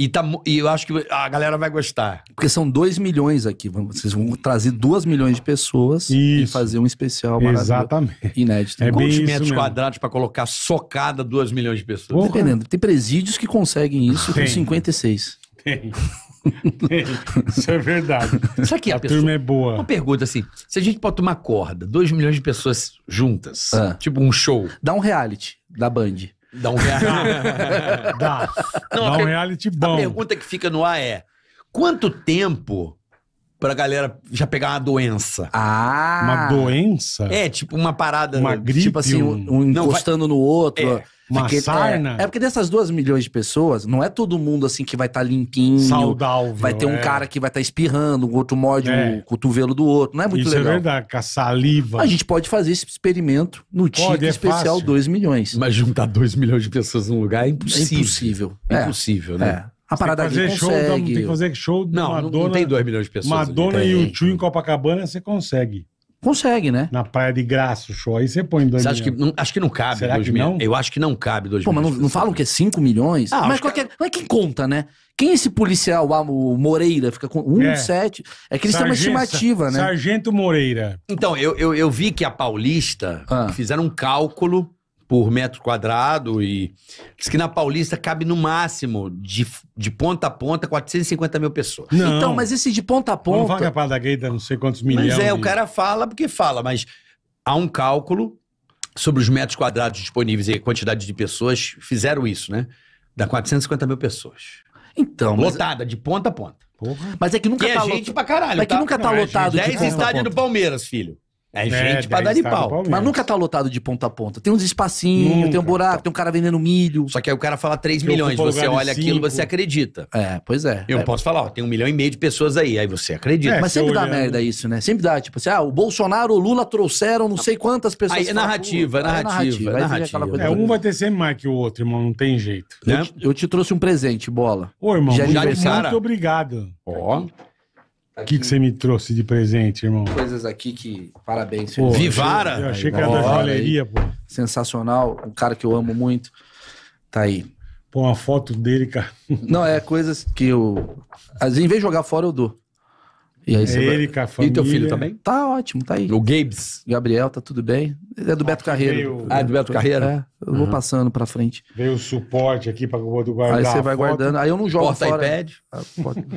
E, tá, e eu acho que a galera vai gostar. Porque são 2 milhões aqui. Vocês vão trazer 2 milhões de pessoas isso. e fazer um especial Exatamente. inédito. É Quantos metros quadrados para colocar socada 2 milhões de pessoas? Porra. Dependendo. Tem presídios que conseguem isso Tem. com 56. Tem. Tem. Isso é verdade. Só que a, a pessoa, turma é boa. Uma pergunta assim: se a gente pode tomar corda, 2 milhões de pessoas juntas, ah. tipo um show. Dá um reality da Band. Dá um reality. Dá. Não, Dá um reality bom. A pergunta que fica no ar é: quanto tempo pra galera já pegar uma doença? Ah. Uma doença? É, tipo uma parada. Uma tipo gripe. Tipo assim, um, um encostando vai... no outro. É. Uma porque, é, sarna? É, é, porque dessas duas milhões de pessoas, não é todo mundo assim que vai estar tá limpinho. Saudável. Vai ter um é. cara que vai estar tá espirrando, o outro morde é. o cotovelo do outro. Não é muito isso é legal. Isso é verdade, com a saliva. A gente pode fazer esse experimento no título é Especial 2 milhões. Mas juntar 2 milhões de pessoas num lugar é impossível. É, é impossível, né? A parada tem fazer show, consegue. tem que fazer show. Não, Madonna, não tem 2 milhões de pessoas. Madonna e o Tio em Copacabana, você consegue. Consegue, né? Na praia de graça, show. Aí você põe 2 milhões. Que não, acho que não cabe Será 2 milhões. Eu acho que não cabe 2 milhões. Pô, mas não, não falam que é 5 milhões? Ah, mas qualquer. É. Que... Mas quem conta, né? Quem é esse policial, ah, o Moreira, fica com 1,7? Um, é. Sete, é que eles Sargento, têm uma estimativa, né? Sargento Moreira. Então, eu, eu, eu vi que a Paulista ah. fizeram um cálculo por metro quadrado e diz que na Paulista cabe no máximo de, de ponta a ponta 450 mil pessoas. Não. Então, mas esse de ponta a ponta. Não vai para da gaita não sei quantos milhões. Mas é, de... o cara fala porque fala, mas há um cálculo sobre os metros quadrados disponíveis e a quantidade de pessoas fizeram isso, né? Dá 450 mil pessoas. Então, lotada mas... de ponta a ponta. Porra. Mas é que nunca e tá é gente pra caralho. Mas é que tá... nunca tá não, é lotado. É 10 estádios do Palmeiras, filho. É né, gente é, pra dar de pau. Mas nunca tá lotado de ponta a ponta. Tem uns espacinhos, nunca. tem um buraco, tem um cara vendendo milho. Só que aí o cara fala 3 milhões, você olha aquilo você acredita. É, pois é. Eu é, posso falar, ó, tem um milhão e meio de pessoas aí, aí você acredita. É, mas sempre olhando. dá merda isso, né? Sempre dá, tipo assim, ah, o Bolsonaro, o Lula trouxeram não sei quantas pessoas. Aí é narrativa, é, é narrativa, narrativa. É narrativa. narrativa. É, um vai ter sempre mais que o outro, irmão, não tem jeito. Né? Eu, te, eu, te, trouxe um presente, bola. Ô, irmão, de muito, muito obrigado. Tá ó. Oh. O que, você me trouxe de presente, irmão? Coisas aqui que. Parabéns, senhor. Vivara? Eu achei que era da joalheria, pô. Sensacional, um cara que eu amo muito. Tá aí. Pô, uma foto dele, cara. Não, é coisas que eu. Às vezes, em vez de jogar fora, eu dou. E aí você Ele, vai... E teu filho também? Tá ótimo, tá aí. O Gabes. Gabriel, tá tudo bem. É do Beto ah, Carreiro. Veio... Ah, é do Beto Carreiro? É, eu uhum. vou passando pra frente. Veio o suporte aqui pra guardar. Aí você vai guardando. Aí eu não jogo porta fora. iPad. Ah,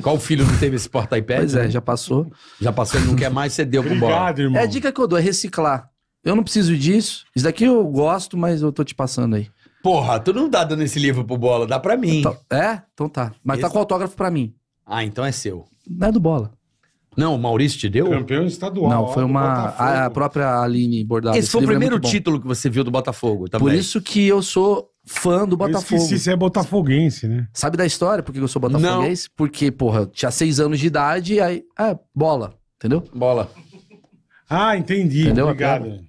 Qual filho não teve esse porta iPad? Pois é, né? já passou. Já passou, ele não quer mais, você deu pro bola. Obrigado, irmão. É a dica que eu dou, é reciclar. Eu não preciso disso. Isso daqui eu gosto, mas eu tô te passando aí. Porra, tu não dá tá dando esse livro pro Bola, dá pra mim. Então, é? Então tá. Mas tá esse... tá com autógrafo pra mim. Ah, então é seu. Não é do Bola. Não, o Maurício te deu? Campeão estadual. Não, foi uma. A, a própria Aline Bordado. Esse, Esse foi o é primeiro é título que você viu do Botafogo. Também. Tá por isso que eu sou fã do Botafogo. Eu esqueci, você é botafoguense, né? Sabe da história porque eu sou botafoguense? Não. Porque, porra, tinha seis anos de idade e aí. É, bola. Entendeu? Bola. Ah, entendi. Entendeu? Obrigado.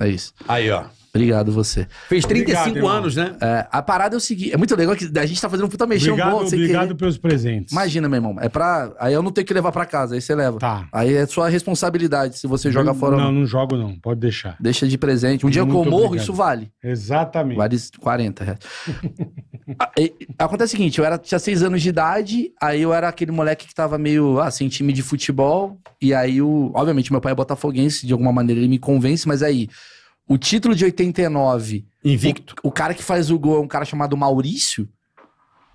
É isso. Aí, ó. Obrigado você. Fez 35 obrigado, anos, irmão. né? É, a parada é o seguinte, é muito legal que a gente tá fazendo um puta mexão obrigado, bom. Obrigado pelos presentes. Imagina, meu irmão, é pra... Aí eu não tenho que levar pra casa, aí você leva. Tá. Aí é sua responsabilidade se você joga eu, fora. Não, não jogo não, pode deixar. Deixa de presente. Um muito dia que eu morro, obrigado. isso vale. Exatamente. Vale 40 reais. Ah, acontece o seguinte, eu era, tinha 6 anos de idade, aí eu era aquele moleque que tava meio, assim, time de futebol, e aí, o, obviamente, meu pai é botafoguense, de alguma maneira ele me convence, mas aí... O título de 89. Invicto. O, o cara que faz o gol é um cara chamado Maurício.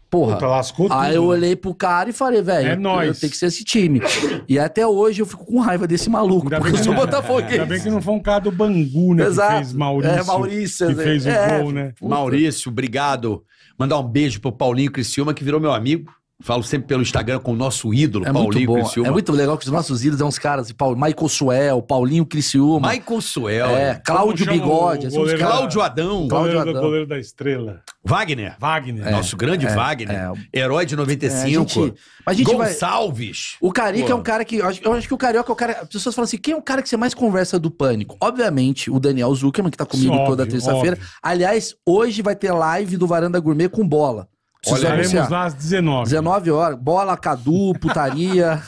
Porra. Puta, lascou aí eu olhei pro cara e falei, velho, é nóis. Tem que ser esse time. e até hoje eu fico com raiva desse maluco, ainda porque eu sou botafoguense. Ainda bem que não foi um cara do Bangu, né? Exato. Que fez Maurício. É, Maurício. Que fez é, o gol, né? Puta. Maurício, obrigado. Mandar um beijo pro Paulinho Criciúma, que virou meu amigo. Falo sempre pelo Instagram com o nosso ídolo, é Paulinho muito Criciúma. É muito legal que os nossos ídolos são uns caras, Paulo, Michael Suel, Paulinho Criciúma. Michael Suel. É, Cláudio Bigode. Assim, Cláudio Adão. Cláudio Adão. goleiro da estrela. Wagner. Wagner. É, nosso grande é, Wagner. É, Herói de 95. É, a gente, a gente Gonçalves. Vai... O Carica é Pô. é um cara que... Eu acho, eu acho, que o Carioca é o cara... As pessoas falam assim, quem é o cara que você mais conversa do Pânico? Obviamente, o Daniel Zuckerman, que tá comigo Isso, toda terça-feira. Aliás, hoje vai ter live do Varanda Gourmet com bola. Olharemos anunciar. lá às 19. 19 horas. Bola, Cadu, putaria.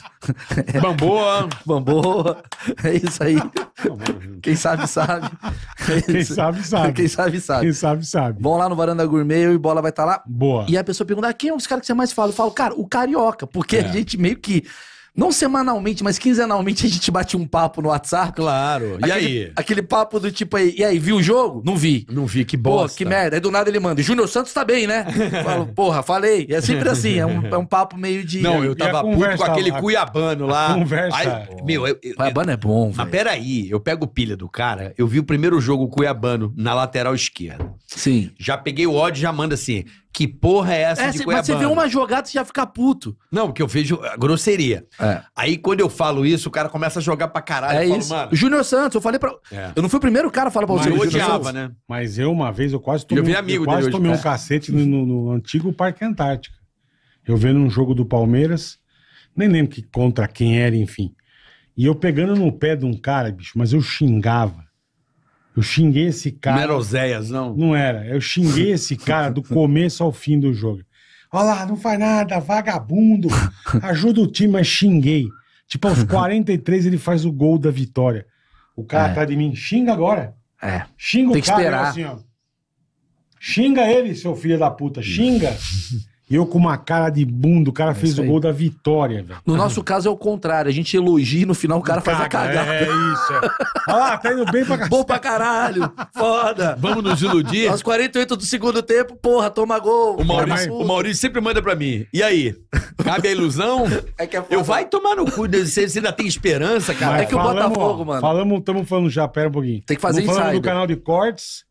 Bamboa. Bamboa. É isso aí. Quem sabe, sabe. É Quem sabe, sabe. Quem sabe, sabe. Quem sabe, sabe. Vão lá no Varanda Gourmet, e Bola vai estar tá lá. Boa. E a pessoa pergunta, ah, quem é os caras que você mais fala? Eu falo, cara, o Carioca. Porque é. a gente meio que não semanalmente, mas quinzenalmente a gente bate um papo no WhatsApp. Claro. E aquele, aí? Aquele papo do tipo aí, e aí, viu o jogo? Não vi. Não vi, que bosta. Pô, que merda. Aí do nada ele manda, Júnior Santos tá bem, né? Falo, porra, falei. E é sempre assim, é um, é um papo meio de... Não, eu tava puto com aquele cuiabano lá. Conversa. Aí, meu, eu, eu, cuiabano é bom, ah, velho. Mas peraí, eu pego pilha do cara, eu vi o primeiro jogo cuiabano na lateral esquerda. Sim. Já peguei o ódio e já manda assim, que porra é essa é, de cê, Mas você vê uma jogada, você já fica puto. Não, porque eu vejo grosseria. É. Aí quando eu falo isso, o cara começa a jogar pra caralho. É falo, isso. Mano... Júnior Santos, eu falei pra... É. Eu não fui o primeiro cara a falar pra você. Mas eu odiava, Santos. né? Mas eu uma vez, eu quase tomei, eu vi amigo eu quase tomei um né? cacete no, no, no antigo Parque Antártica. Eu vendo um jogo do Palmeiras, nem lembro que contra quem era, enfim. E eu pegando no pé de um cara, bicho, mas eu xingava. Eu xinguei esse cara. Não era Oséias, não? Não era. Eu xinguei esse cara do começo ao fim do jogo. Olha lá, não faz nada, vagabundo. Ajuda o time, mas xinguei. Tipo, aos 43 ele faz o gol da vitória. O cara é. atrás de mim, xinga agora. É. Xinga Tem o cara, esperar. assim, ó. Xinga ele, seu filho da puta, xinga. E eu com uma cara de bunda, o cara é fez o gol da vitória, velho. No nosso caso é o contrário, a gente elogia e no final o cara Caga, faz a é, cagada. É isso. É. Olha lá, tá indo bem pra caralho. Bom pra caralho, foda. Vamos nos iludir? Aos 48 do segundo tempo, porra, toma gol. O Maurício, o Maurício sempre manda pra mim. E aí? Cabe a ilusão? É que é foda. Eu vai tomar no cu, né? você ainda tem esperança, cara. Mas é que falamos, o Botafogo, ó, mano. Falamos, estamos falando já, pera um pouquinho. Tem que fazer isso. falando do canal de cortes.